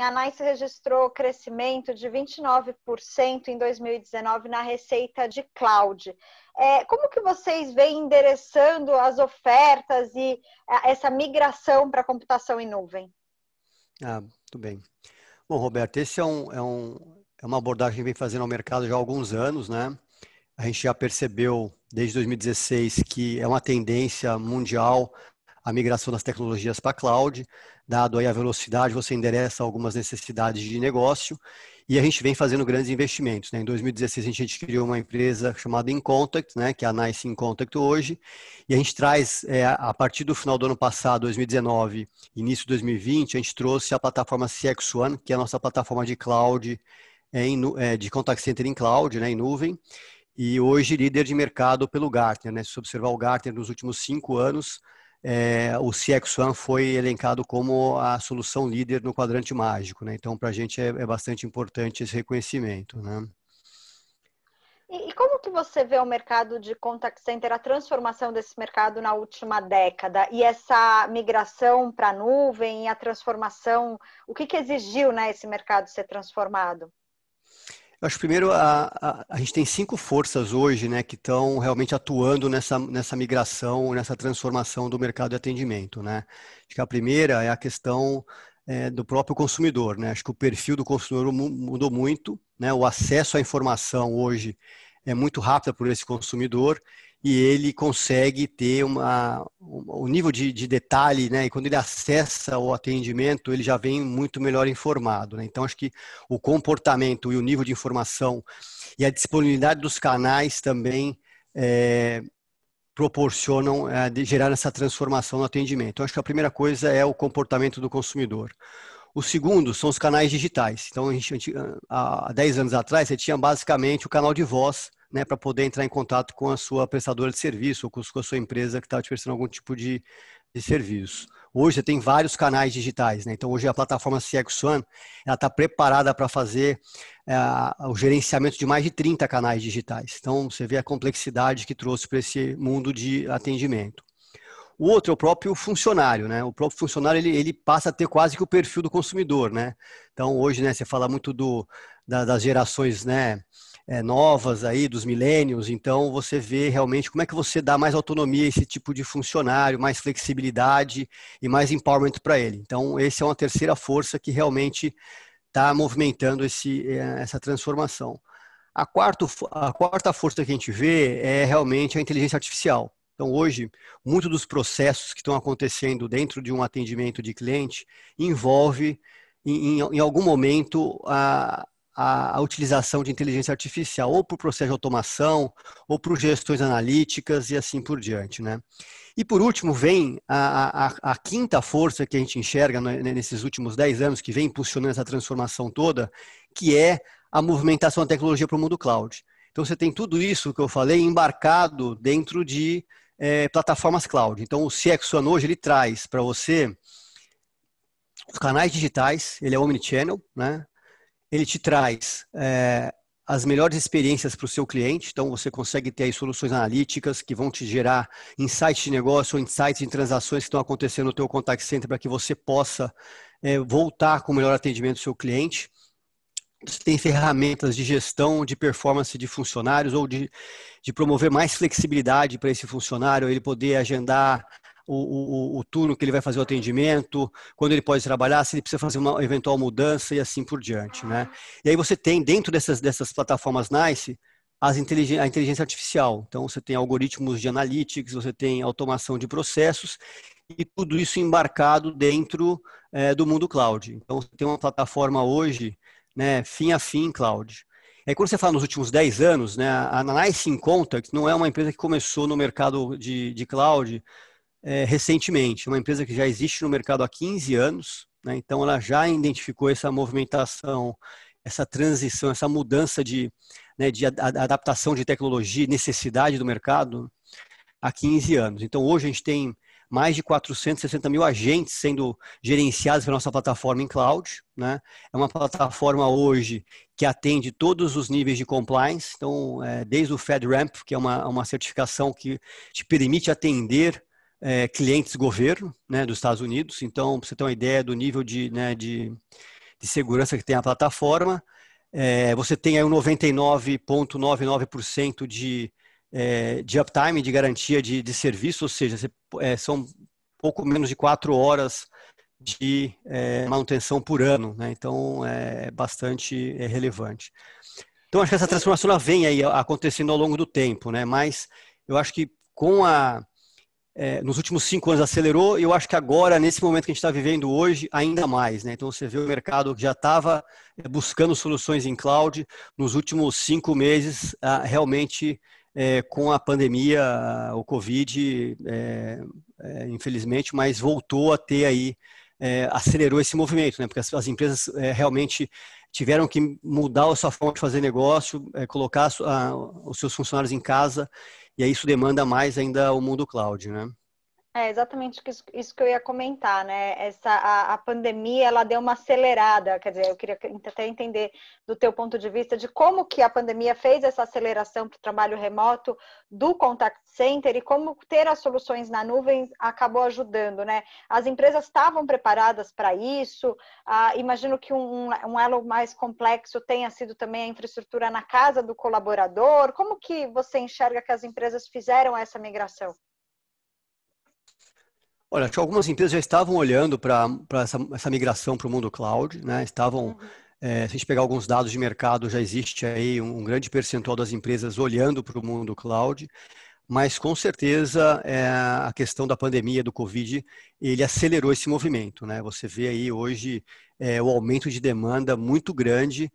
A NICE registrou crescimento de 29% em 2019 na receita de cloud. É, como que vocês vêm endereçando as ofertas e é, essa migração para computação em nuvem? Ah, muito bem. Bom, Roberto, esse é, um, é, um, é uma abordagem que vem fazendo ao mercado já há alguns anos, né? A gente já percebeu desde 2016 que é uma tendência mundial a migração das tecnologias para cloud dado aí a velocidade, você endereça algumas necessidades de negócio e a gente vem fazendo grandes investimentos. Né? Em 2016 a gente criou uma empresa chamada InContact, né? que é a Nice InContact hoje, e a gente traz, é, a partir do final do ano passado, 2019, início de 2020, a gente trouxe a plataforma cx que é a nossa plataforma de cloud, é, em, é, de contact center em cloud, né? em nuvem, e hoje líder de mercado pelo Gartner. Né? Se observar o Gartner nos últimos cinco anos, é, o CXOne foi elencado como a solução líder no quadrante mágico, né? Então, para a gente é, é, bastante importante esse reconhecimento, né? E, e como que você vê o mercado de contact center, a transformação desse mercado na última década e essa migração para a nuvem, a transformação, o que, que exigiu né, esse mercado ser transformado? Eu acho primeiro a, a, a, gente tem cinco forças hoje, né, que estão realmente atuando nessa, nessa migração, nessa transformação do mercado de atendimento, né. Acho que a primeira é a questão é, do próprio consumidor, né. Acho que o perfil do consumidor mudou muito, né. O acesso à informação hoje é muito rápido por esse consumidor e ele consegue ter uma, um, um nível de, de, detalhe, né? E quando ele acessa o atendimento, ele já vem muito melhor informado, né? Então, acho que o comportamento e o nível de informação e a disponibilidade dos canais também é, proporcionam é, gerar essa transformação no atendimento. Então, acho que a primeira coisa é o comportamento do consumidor. O segundo são os canais digitais. Então, a gente, a, há 10 anos atrás, você tinha basicamente o canal de voz, né, para poder entrar em contato com a sua prestadora de serviço ou com a sua empresa que está te prestando algum tipo de, de serviço. Hoje você tem vários canais digitais, né? então hoje a plataforma CX One está preparada para fazer é, o gerenciamento de mais de 30 canais digitais. Então você vê a complexidade que trouxe para esse mundo de atendimento. O outro é o próprio funcionário, né? O próprio funcionário ele, ele passa a ter quase que o perfil do consumidor, né? Então hoje, né, você fala muito do, da, das gerações, né? é, novas aí dos milênios, então você vê realmente como é que você dá mais autonomia a esse tipo de funcionário, mais flexibilidade e mais empowerment para ele. Então, essa é uma terceira força que realmente está movimentando esse, é, essa transformação. A, quarto, a quarta força que a gente vê é realmente a inteligência artificial. Então, hoje, muitos dos processos que estão acontecendo dentro de um atendimento de cliente envolve, em, em, em algum momento, a, a, a utilização de inteligência artificial, ou para o processo de automação, ou para gestões analíticas e assim por diante. Né? E por último, vem a, a, a quinta força que a gente enxerga né, nesses últimos 10 anos, que vem impulsionando essa transformação toda, que é a movimentação da tecnologia para o mundo cloud. Então você tem tudo isso que eu falei embarcado dentro de é, plataformas cloud. Então o CXON hoje ele traz para você os canais digitais, ele é omnichannel, né? ele te traz é, as melhores experiências para o seu cliente, então você consegue ter soluções analíticas que vão te gerar insights de negócio, insights de transações que estão acontecendo no teu contact center para que você possa é, voltar com o melhor atendimento do seu cliente. Você tem ferramentas de gestão de performance de funcionários ou de, de promover mais flexibilidade para esse funcionário, ele poder agendar o, o, o turno que ele vai fazer o atendimento, quando ele pode trabalhar, se ele precisa fazer uma eventual mudança e assim por diante, né? E aí você tem dentro dessas, dessas plataformas NICE as inteligência a inteligência artificial. Então você tem algoritmos de analytics, você tem automação de processos e tudo isso embarcado dentro é, do mundo cloud. Então você tem uma plataforma hoje, né, fim a fim cloud. Aí quando você fala nos últimos 10 anos, né, a Nice in Contact não é uma empresa que começou no mercado de, de cloud é, recentemente, uma empresa que já existe no mercado há 15 anos, né? então ela já identificou essa movimentação, essa transição, essa mudança de, né, de adaptação de tecnologia, necessidade do mercado há 15 anos. Então hoje a gente tem mais de 460 mil agentes sendo gerenciados pela nossa plataforma em cloud. Né? É uma plataforma hoje que atende todos os níveis de compliance, então, é, desde o FedRAMP, que é uma, uma certificação que te permite atender é, clientes governo né, dos Estados Unidos. Então, para você ter uma ideia do nível de, né, de, de segurança que tem a plataforma, é, você tem aí um 99,99% de, é, de uptime, de garantia de, de serviço, ou seja, você, é, são pouco menos de quatro horas de é, manutenção por ano. Né? Então, é bastante é relevante. Então, acho que essa transformação vem aí acontecendo ao longo do tempo, né? mas eu acho que com a é, nos últimos cinco anos acelerou e eu acho que agora, nesse momento que a gente está vivendo hoje, ainda mais. Né? Então você vê o mercado que já estava é, buscando soluções em cloud, nos últimos cinco meses, ah, realmente é, com a pandemia, o Covid, é, é infelizmente, mas voltou a ter aí é, acelerou esse movimento, né? Porque as, as empresas é, realmente tiveram que mudar a sua forma de fazer negócio, é, colocar a, a, os seus funcionários em casa, e aí isso demanda mais ainda o mundo cloud, né? É exatamente isso que eu ia comentar, né? Essa a, a, pandemia ela deu uma acelerada, quer dizer, eu queria até entender do teu ponto de vista de como que a pandemia fez essa aceleração para o trabalho remoto do contact center e como ter as soluções na nuvem acabou ajudando, né? As empresas estavam preparadas para isso. Ah, imagino que um, um elo mais complexo tenha sido também a infraestrutura na casa do colaborador. Como que você enxerga que as empresas fizeram essa migração? Olha, algumas empresas já estavam olhando para essa, essa, migração para o mundo cloud, né? Estavam, uhum. é, se a gente pegar alguns dados de mercado, já existe aí um, um grande percentual das empresas olhando para o mundo cloud, mas com certeza é, a questão da pandemia do Covid, ele acelerou esse movimento, né? Você vê aí hoje é, o aumento de demanda muito grande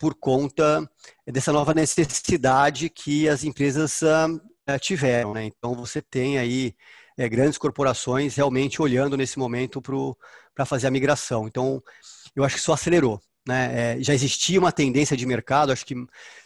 por conta dessa nova necessidade que as empresas ah, tiveram, né? Então você tem aí é, grandes corporações realmente olhando nesse momento para fazer a migração. Então, eu acho que só acelerou. Né? É, já existia uma tendência de mercado, acho que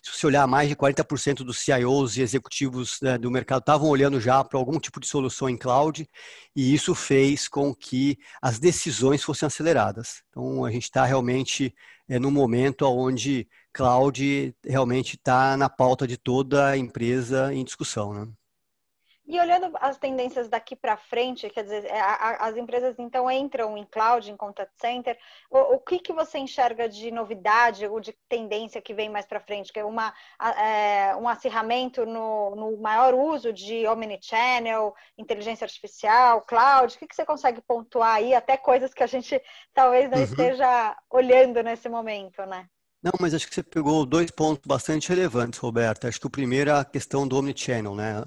se você olhar, mais de 40% dos CIOs e executivos né, do mercado estavam olhando já para algum tipo de solução em cloud, e isso fez com que as decisões fossem aceleradas. Então, a gente está realmente é, num momento onde cloud realmente está na pauta de toda a empresa em discussão. Né? E olhando as tendências daqui para frente, quer dizer, é, as empresas então entram em cloud, em contact center, o, o, que, que você enxerga de novidade ou de tendência que vem mais para frente? Que é, uma, é, um acirramento no, no, maior uso de omnichannel, inteligência artificial, cloud, o que, que você consegue pontuar aí, até coisas que a gente talvez não uhum. esteja olhando nesse momento, né? Não, mas acho que você pegou dois pontos bastante relevantes, Roberta. Acho que o primeiro é a questão do omnichannel, né?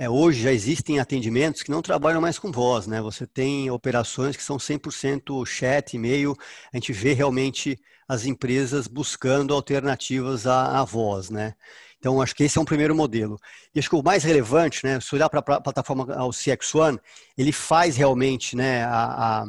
É, hoje já existem atendimentos que não trabalham mais com voz, né? Você tem operações que são 100% chat, e-mail. A gente vê realmente as empresas buscando alternativas à, à, voz, né? Então, acho que esse é um primeiro modelo. E acho que o mais relevante, né? Se olhar para a plataforma o cx ele faz realmente né, a, a,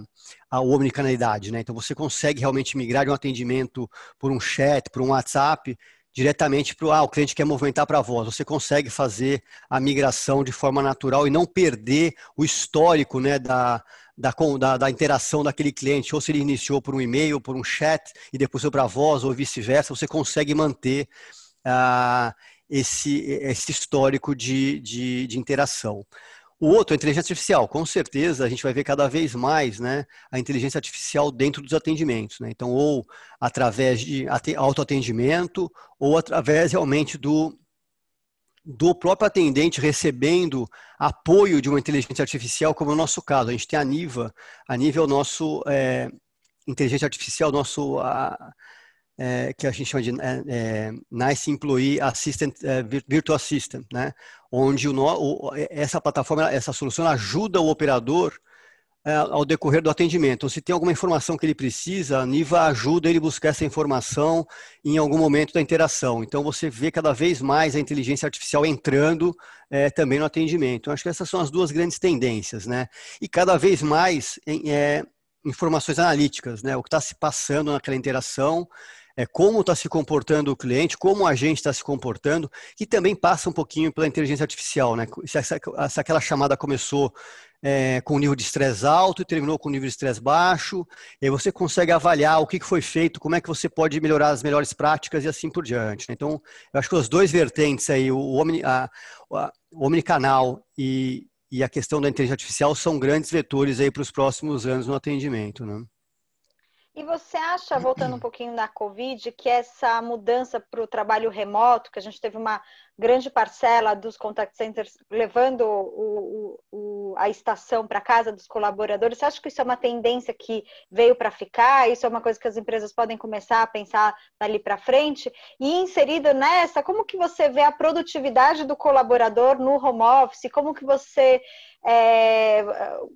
a omnicanalidade, né? Então, você consegue realmente migrar de um atendimento por um chat, por um WhatsApp, diretamente para ah, o cliente quer movimentar para a voz. Você consegue fazer a migração de forma natural e não perder o histórico né, da, da, da, da interação daquele cliente, ou se ele iniciou por um e-mail, por um chat e depois foi para a voz, ou vice-versa, você consegue manter ah, esse, esse histórico de, de, de interação. O outro, a inteligência artificial. Com certeza, a gente vai ver cada vez mais né, a inteligência artificial dentro dos atendimentos. Né? Então, ou através de autoatendimento, ou através realmente do, do próprio atendente recebendo apoio de uma inteligência artificial, como no nosso caso. A gente tem a Niva. A nível é nosso é, inteligência artificial, nosso... A, é, que a gente chama de é, é Nice Employee Assistant, é, Virtual Assistant, né? onde o, o, é, essa plataforma, essa solução ajuda o operador ao decorrer do atendimento. Então, se tem alguma informação que ele precisa, a Niva ajuda ele a buscar essa informação em algum momento da interação. Então, você vê cada vez mais a inteligência artificial entrando é, também no atendimento. Então, acho que essas são as duas grandes tendências, né? E cada vez mais em, é, informações analíticas, né? O que está se passando naquela interação é, como está se comportando o cliente, como a gente está se comportando, e também passa um pouquinho pela inteligência artificial, né? Se, essa, se aquela chamada começou é, com nível de estresse alto e terminou com nível de estresse baixo, e aí você consegue avaliar o que, foi feito, como é que você pode melhorar as melhores práticas e assim por diante. Né? Então, eu acho que os dois vertentes aí, o, omni, a, a, o omnicanal e, e a questão da inteligência artificial são grandes vetores aí para os próximos anos no atendimento, né? E você acha, voltando um pouquinho da Covid, que essa mudança para o trabalho remoto, que a gente teve uma grande parcela dos contact centers levando o, o, a estação para casa dos colaboradores, você acha que isso é uma tendência que veio para ficar? Isso é uma coisa que as empresas podem começar a pensar dali para frente? E inserido nessa, como que você vê a produtividade do colaborador no home office? Como que você é,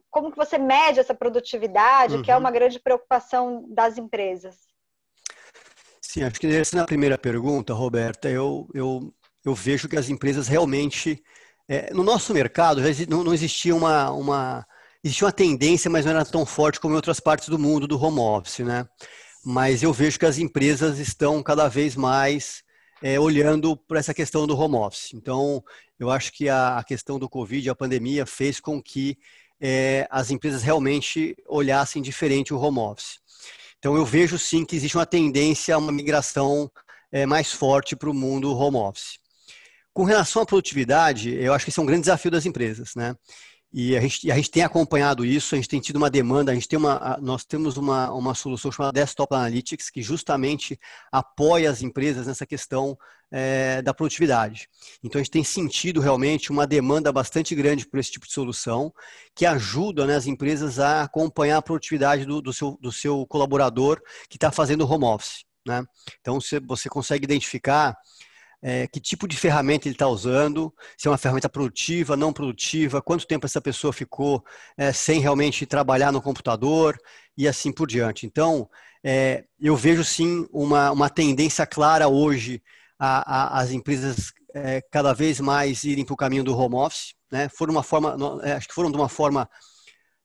como que você mede essa produtividade, uhum. que é uhum. uma grande preocupação das empresas? Sim, acho que na é primeira pergunta, Roberta, eu, eu, eu vejo que as empresas realmente, é, no nosso mercado, não, existia uma, uma, existia uma tendência, mas não era tão forte como em outras partes do mundo do home office, né? Mas eu vejo que as empresas estão cada vez mais é, olhando para essa questão do home office. Então, eu acho que a, a questão do Covid, a pandemia, fez com que é, as empresas realmente olhassem diferente o home office. Então, eu vejo sim que existe uma tendência a uma migração é, mais forte para o mundo home office. Com relação à produtividade, eu acho que isso é um grande desafio das empresas, né? E a gente, a gente tem acompanhado isso, a gente tem tido uma demanda, a gente tem uma, nós temos uma, uma solução chamada Desktop Analytics, que justamente apoia as empresas nessa questão é, da produtividade. Então, a gente tem sentido realmente uma demanda bastante grande por esse tipo de solução, que ajuda né, as empresas a acompanhar a produtividade do, do, seu, do seu colaborador que está fazendo home office. Né? Então, você consegue identificar é, que tipo de ferramenta ele está usando, se é uma ferramenta produtiva, não produtiva, quanto tempo essa pessoa ficou é, sem realmente trabalhar no computador e assim por diante. Então, é, eu vejo sim uma, uma tendência clara hoje a, a, as empresas é, cada vez mais irem para o caminho do home office. Né? Foram uma forma, é, acho que foram de uma forma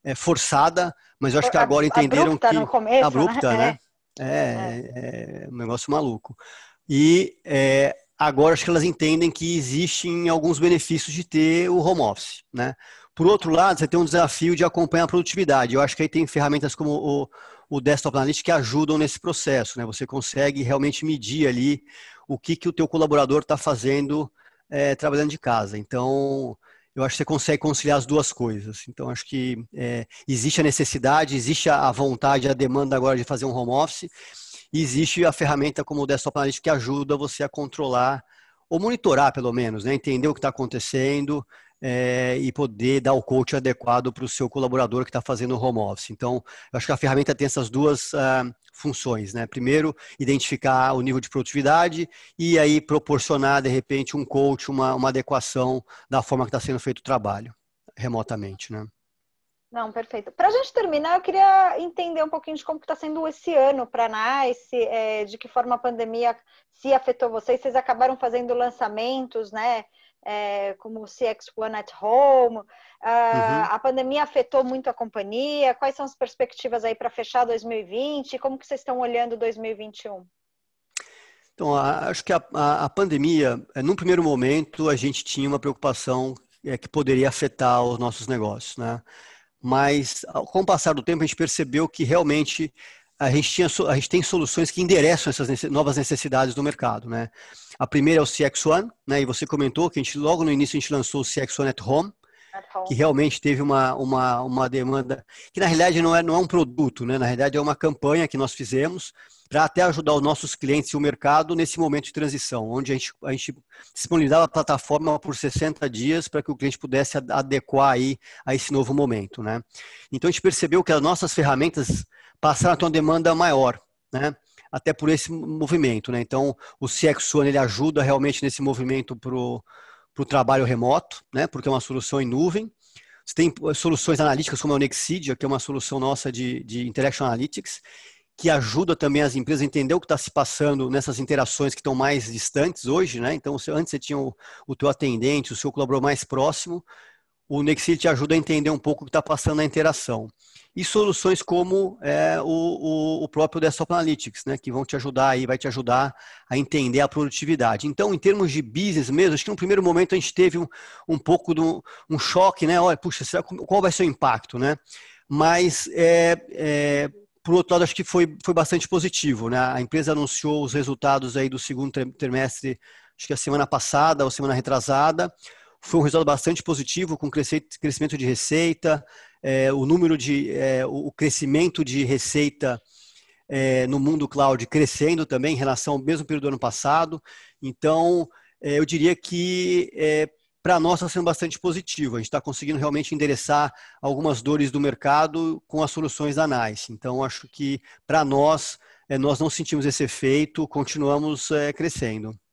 é, forçada, mas eu acho que agora entenderam abrupta que no começo, abrupta, né? né? É, é um negócio maluco. E é, agora acho que elas entendem que existem alguns benefícios de ter o home office, né? Por outro lado, você tem um desafio de acompanhar a produtividade. Eu acho que aí tem ferramentas como o, o Desktop Analytics que ajudam nesse processo, né? Você consegue realmente medir ali o que, que o teu colaborador está fazendo é, trabalhando de casa. Então, eu acho que você consegue conciliar as duas coisas. Então, acho que é, existe a necessidade, existe a vontade, a demanda agora de fazer um home office, e existe a ferramenta como o Desktop Analytics que ajuda você a controlar ou monitorar, pelo menos, né? entender o que está acontecendo é, e poder dar o coach adequado para o seu colaborador que está fazendo o home office. Então, eu acho que a ferramenta tem essas duas uh, funções, né? Primeiro, identificar o nível de produtividade e aí proporcionar, de repente, um coach, uma, uma adequação da forma que está sendo feito o trabalho remotamente, né? Não, perfeito. Para a gente terminar, eu queria entender um pouquinho de como está sendo esse ano para a NICE, é, de que forma a pandemia se afetou vocês. Vocês acabaram fazendo lançamentos, né? É, como o cx One at Home. Ah, uhum. A pandemia afetou muito a companhia. Quais são as perspectivas aí para fechar 2020? Como que vocês estão olhando 2021? Então, a, acho que a, a, a pandemia, é, num primeiro momento, a gente tinha uma preocupação é, que poderia afetar os nossos negócios, né? mas com o passar do tempo a gente percebeu que realmente a gente, tinha, a gente tem soluções que endereçam essas novas necessidades do mercado, né? A primeira é o CX One, né? E você comentou que a gente logo no início a gente lançou o CX One at Home, que realmente teve uma, uma, uma demanda, que na realidade não é, não é um produto, né? na realidade é uma campanha que nós fizemos para até ajudar os nossos clientes e o mercado nesse momento de transição, onde a gente, a gente disponibilizava a plataforma por 60 dias para que o cliente pudesse adequar aí a esse novo momento. Né? Então a gente percebeu que as nossas ferramentas passaram a ter uma demanda maior. Né? até por esse movimento, né? Então, o CX One ele ajuda realmente nesse movimento pro para o trabalho remoto, né? Porque é uma solução em nuvem. Você tem eh, soluções analíticas como a Nexidia, que é uma solução nossa de, de Interaction Analytics, que ajuda também as empresas a entender o que está se passando nessas interações que estão mais distantes hoje, né? Então, você, antes você tinha o, o teu atendente, o seu colaborador mais próximo, o Nexi te ajuda a entender um pouco o que está passando na interação. E soluções como é, o, o, o, próprio Desktop Analytics, né, que vão te ajudar aí, vai te ajudar a entender a produtividade. Então, em termos de business mesmo, acho que no primeiro momento a gente teve um, um pouco de um choque, né? Olha, puxa, será, qual vai ser o impacto, né? Mas é, é por outro lado, acho que foi, foi bastante positivo. Né? A empresa anunciou os resultados aí do segundo trimestre, acho que a semana passada ou semana retrasada foi um resultado bastante positivo, com crescimento de receita, é, o número de é, o crescimento de receita é, no mundo cloud crescendo também em relação ao mesmo período do ano passado. Então, é, eu diria que é, para nós está sendo bastante positivo. A gente está conseguindo realmente endereçar algumas dores do mercado com as soluções da NICE. Então, acho que para nós, é, nós não sentimos esse efeito, continuamos crescendo.